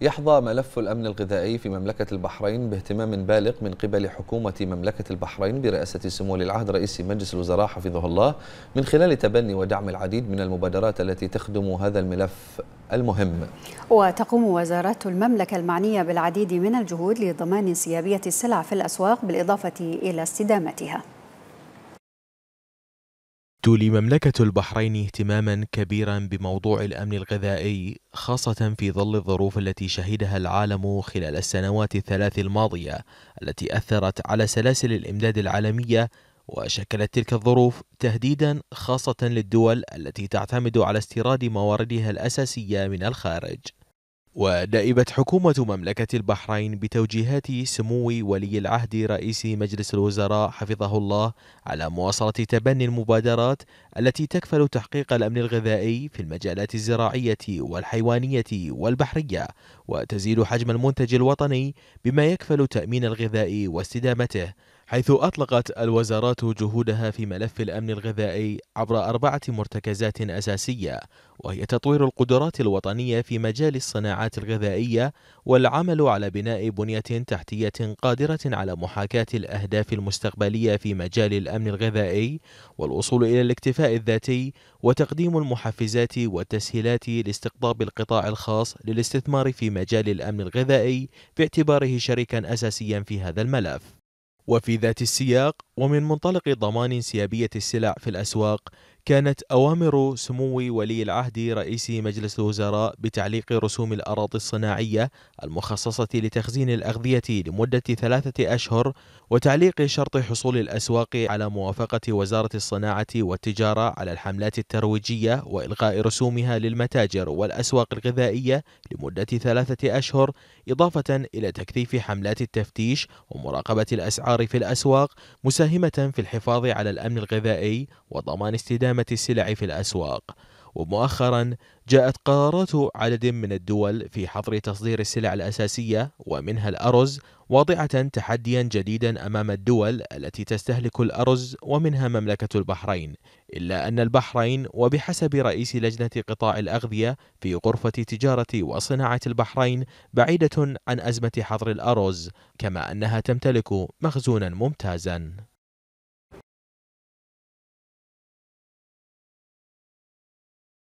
يحظى ملف الأمن الغذائي في مملكة البحرين باهتمام بالغ من قبل حكومة مملكة البحرين برئاسة سمو العهد رئيس مجلس الوزراء حفظه الله من خلال تبني ودعم العديد من المبادرات التي تخدم هذا الملف المهم وتقوم وزارة المملكة المعنية بالعديد من الجهود لضمان انسيابية السلع في الأسواق بالإضافة إلى استدامتها تولي مملكة البحرين اهتماما كبيرا بموضوع الأمن الغذائي خاصة في ظل الظروف التي شهدها العالم خلال السنوات الثلاث الماضية التي أثرت على سلاسل الإمداد العالمية وشكلت تلك الظروف تهديدا خاصة للدول التي تعتمد على استيراد مواردها الأساسية من الخارج ودائبت حكومة مملكة البحرين بتوجيهات سمو ولي العهد رئيس مجلس الوزراء حفظه الله على مواصلة تبني المبادرات التي تكفل تحقيق الأمن الغذائي في المجالات الزراعية والحيوانية والبحرية وتزيد حجم المنتج الوطني بما يكفل تأمين الغذاء واستدامته حيث أطلقت الوزارات جهودها في ملف الأمن الغذائي عبر أربعة مرتكزات أساسية وهي تطوير القدرات الوطنية في مجال الصناعات الغذائية والعمل على بناء بنية تحتية قادرة على محاكاة الأهداف المستقبلية في مجال الأمن الغذائي والوصول إلى الاكتفاء الذاتي وتقديم المحفزات والتسهيلات لاستقطاب القطاع الخاص للاستثمار في مجال الأمن الغذائي باعتباره شريكا أساسيا في هذا الملف وفي ذات السياق ومن منطلق ضمان انسيابية السلع في الأسواق كانت أوامر سمو ولي العهد رئيس مجلس الوزراء بتعليق رسوم الأراضي الصناعية المخصصة لتخزين الأغذية لمدة ثلاثة أشهر وتعليق شرط حصول الأسواق على موافقة وزارة الصناعة والتجارة على الحملات الترويجية وإلغاء رسومها للمتاجر والأسواق الغذائية لمدة ثلاثة أشهر إضافة إلى تكثيف حملات التفتيش ومراقبة الأسعار في الأسواق مساهمة في الحفاظ على الأمن الغذائي وضمان استدامة وقيامة السلع في الأسواق ومؤخرا جاءت قرارات عدد من الدول في حظر تصدير السلع الأساسية ومنها الأرز واضعة تحديا جديدا أمام الدول التي تستهلك الأرز ومنها مملكة البحرين إلا أن البحرين وبحسب رئيس لجنة قطاع الأغذية في غرفة تجارة وصناعة البحرين بعيدة عن أزمة حظر الأرز كما أنها تمتلك مخزونا ممتازا